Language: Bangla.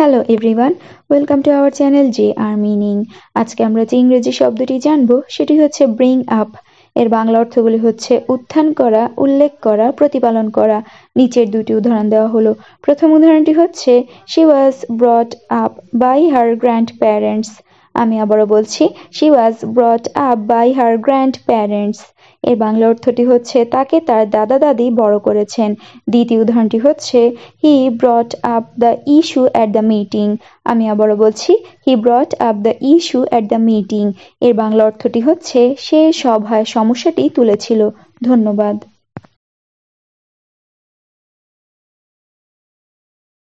hello everyone welcome to our channel J R meaning আজকে আমরা যে ইংরেজি শব্দটি জানব সেটি হচ্ছে ব্রিং আপ এর বাংলা অর্থগুলি হচ্ছে উত্থান করা উল্লেখ করা প্রতিপালন করা নিচের দুটি উদাহরণ দেওয়া হলো প্রথম উদাহরণটি হচ্ছে she was brought up by her grandparents আমি আবারও বলছি she was brought up by her grandparents এর বাংলা অর্থটি হচ্ছে তাকে তার দাদা দাদি বড় করেছেন দ্বিতীয় উদাহরণটি হচ্ছে he brought up the issue at the meeting আমি আবারও বলছি he brought up the issue at the meeting এর বাংলা অর্থটি হচ্ছে সে সভায় সমস্যাটি তুলেছিল ধন্যবাদ